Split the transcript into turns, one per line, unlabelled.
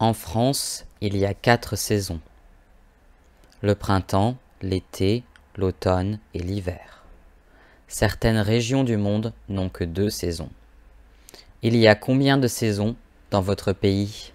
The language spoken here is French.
En France, il y a quatre saisons. Le printemps, l'été, l'automne et l'hiver. Certaines régions du monde n'ont que deux saisons. Il y a combien de saisons dans votre pays